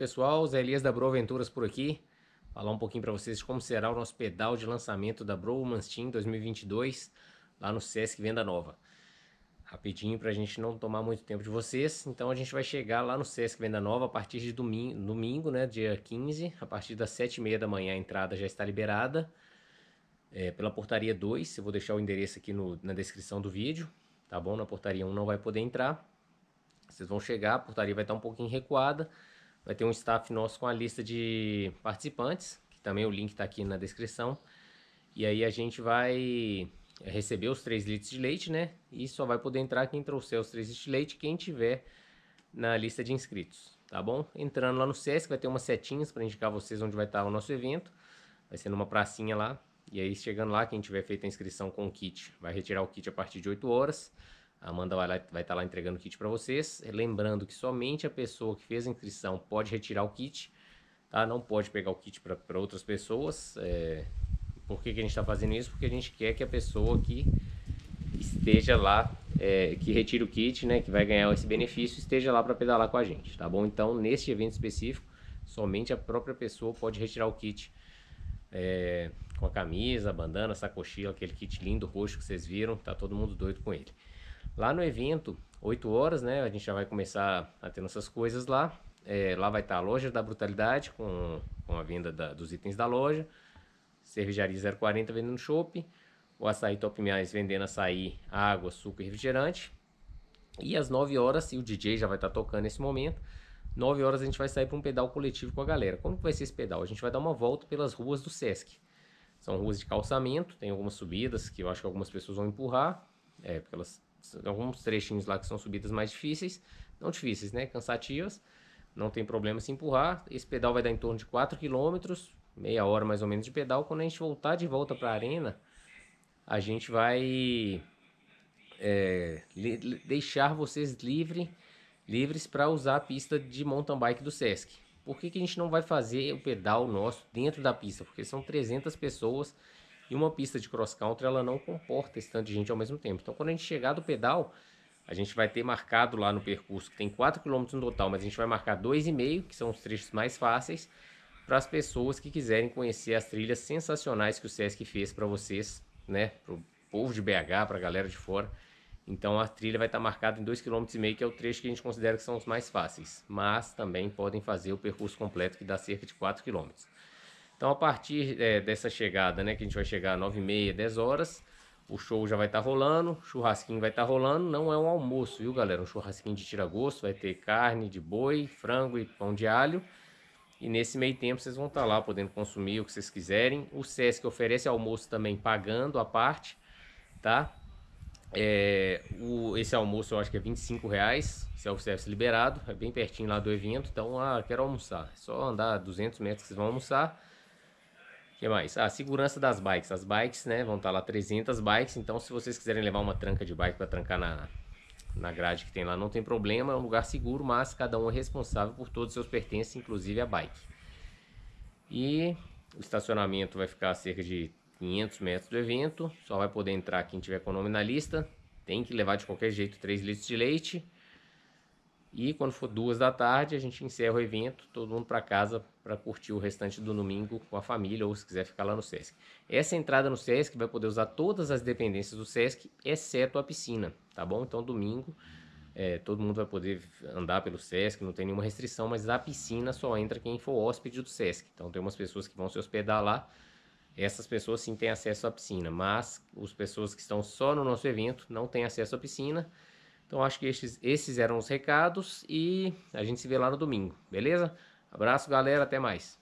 Pessoal, Zé Elias da Bro Aventuras por aqui. Falar um pouquinho para vocês de como será o nosso pedal de lançamento da Bro Manstin 2022 lá no Sesc Venda Nova. Rapidinho para a gente não tomar muito tempo de vocês. Então a gente vai chegar lá no Sesc Venda Nova a partir de domingo, domingo né, dia 15, a partir das 7h30 da manhã a entrada já está liberada. É, pela portaria 2, eu vou deixar o endereço aqui no, na descrição do vídeo, tá bom? Na portaria 1 não vai poder entrar. Vocês vão chegar, a portaria vai estar um pouquinho recuada. Vai ter um staff nosso com a lista de participantes, que também o link está aqui na descrição. E aí a gente vai receber os 3 litros de leite, né? E só vai poder entrar quem trouxer os 3 litros de leite, quem tiver na lista de inscritos, tá bom? Entrando lá no SESC, vai ter umas setinhas para indicar vocês onde vai estar tá o nosso evento. Vai ser numa pracinha lá. E aí, chegando lá, quem tiver feito a inscrição com o kit, vai retirar o kit a partir de 8 horas. Amanda vai estar tá lá entregando o kit para vocês. Lembrando que somente a pessoa que fez a inscrição pode retirar o kit, tá? Não pode pegar o kit para outras pessoas. É... Por que, que a gente está fazendo isso? Porque a gente quer que a pessoa que esteja lá, é, que retira o kit, né, que vai ganhar esse benefício, esteja lá para pedalar com a gente, tá bom? Então, neste evento específico, somente a própria pessoa pode retirar o kit é, com a camisa, a bandana, a sacochila, aquele kit lindo roxo que vocês viram, tá todo mundo doido com ele. Lá no evento, 8 horas, né? A gente já vai começar a ter nossas coisas lá. É, lá vai estar tá a loja da Brutalidade, com, com a venda da, dos itens da loja. Cervejaria 040 vendendo chopp. O açaí Top Miais vendendo açaí, água, suco e refrigerante. E às 9 horas, e o DJ já vai estar tá tocando nesse momento. 9 horas a gente vai sair para um pedal coletivo com a galera. Como que vai ser esse pedal? A gente vai dar uma volta pelas ruas do Sesc. São ruas de calçamento, tem algumas subidas que eu acho que algumas pessoas vão empurrar, é, porque elas alguns trechinhos lá que são subidas mais difíceis, não difíceis, né? Cansativas, não tem problema se empurrar. Esse pedal vai dar em torno de 4 km, meia hora mais ou menos de pedal. Quando a gente voltar de volta para a arena, a gente vai é, deixar vocês livre, livres para usar a pista de mountain bike do Sesc. Por que, que a gente não vai fazer o pedal nosso dentro da pista? Porque são 300 pessoas e uma pista de cross country ela não comporta esse tanto de gente ao mesmo tempo. Então, quando a gente chegar do pedal, a gente vai ter marcado lá no percurso, que tem 4 km no total, mas a gente vai marcar 2,5, que são os trechos mais fáceis, para as pessoas que quiserem conhecer as trilhas sensacionais que o SESC fez para vocês, né, para o povo de BH, para a galera de fora. Então a trilha vai estar tá marcada em 2,5 km, que é o trecho que a gente considera que são os mais fáceis, mas também podem fazer o percurso completo que dá cerca de 4 km. Então, a partir é, dessa chegada, né, que a gente vai chegar às 9h30, 10 horas, o show já vai estar tá rolando, churrasquinho vai estar tá rolando. Não é um almoço, viu, galera? Um churrasquinho de tira-gosto, vai ter carne de boi, frango e pão de alho. E nesse meio tempo vocês vão estar tá lá podendo consumir o que vocês quiserem. O SESC oferece almoço também pagando a parte, tá? É, o, esse almoço eu acho que é 25 reais, self-service liberado, é bem pertinho lá do evento, então ah, quero almoçar, é só andar 200 metros que vocês vão almoçar que mais? A ah, segurança das bikes. As bikes, né? Vão estar tá lá 300 bikes. Então, se vocês quiserem levar uma tranca de bike para trancar na, na grade que tem lá, não tem problema. É um lugar seguro, mas cada um é responsável por todos os seus pertences, inclusive a bike. E o estacionamento vai ficar a cerca de 500 metros do evento. Só vai poder entrar quem tiver com nome na lista. Tem que levar de qualquer jeito 3 litros de leite e quando for duas da tarde, a gente encerra o evento, todo mundo para casa para curtir o restante do domingo com a família ou se quiser ficar lá no SESC. Essa entrada no SESC vai poder usar todas as dependências do SESC, exceto a piscina, tá bom? Então domingo é, todo mundo vai poder andar pelo SESC, não tem nenhuma restrição, mas a piscina só entra quem for hóspede do SESC. Então tem umas pessoas que vão se hospedar lá, essas pessoas sim têm acesso à piscina, mas as pessoas que estão só no nosso evento não têm acesso à piscina então acho que esses esses eram os recados e a gente se vê lá no domingo, beleza? Abraço, galera, até mais.